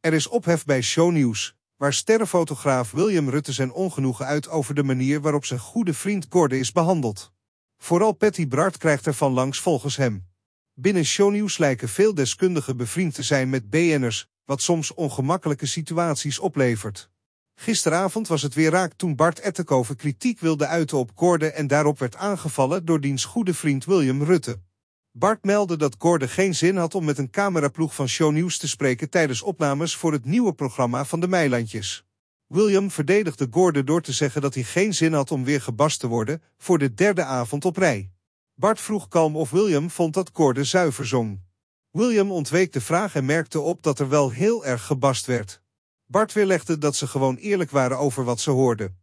Er is ophef bij shownieuws, waar sterrenfotograaf William Rutte zijn ongenoegen uit over de manier waarop zijn goede vriend Gordon is behandeld. Vooral Patty Bart krijgt er van langs volgens hem. Binnen shownieuws lijken veel deskundigen bevriend te zijn met BN'ers, wat soms ongemakkelijke situaties oplevert. Gisteravond was het weer raak toen Bart Ettenkoven kritiek wilde uiten op Gordon en daarop werd aangevallen door diens goede vriend William Rutte. Bart meldde dat Gordon geen zin had om met een cameraploeg van Show shownieuws te spreken tijdens opnames voor het nieuwe programma van de Meilandjes. William verdedigde Gordon door te zeggen dat hij geen zin had om weer gebast te worden voor de derde avond op rij. Bart vroeg kalm of William vond dat Gordon zuiver zong. William ontweek de vraag en merkte op dat er wel heel erg gebast werd. Bart weerlegde dat ze gewoon eerlijk waren over wat ze hoorden.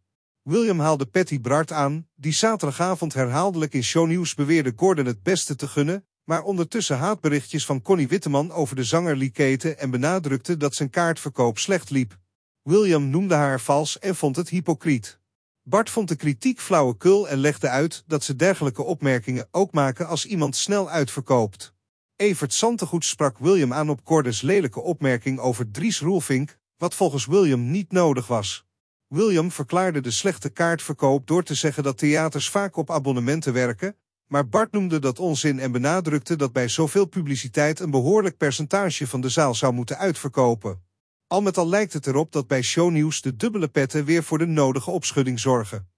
William haalde Patty Bart aan, die zaterdagavond herhaaldelijk in shownieuws beweerde Gordon het beste te gunnen, maar ondertussen haatberichtjes van Connie Witteman over de zanger liekete en benadrukte dat zijn kaartverkoop slecht liep. William noemde haar vals en vond het hypocriet. Bart vond de kritiek flauwekul en legde uit dat ze dergelijke opmerkingen ook maken als iemand snel uitverkoopt. Evert Santegoed sprak William aan op Gordons lelijke opmerking over Dries Roelfink, wat volgens William niet nodig was. William verklaarde de slechte kaartverkoop door te zeggen dat theaters vaak op abonnementen werken, maar Bart noemde dat onzin en benadrukte dat bij zoveel publiciteit een behoorlijk percentage van de zaal zou moeten uitverkopen. Al met al lijkt het erop dat bij shownieuws de dubbele petten weer voor de nodige opschudding zorgen.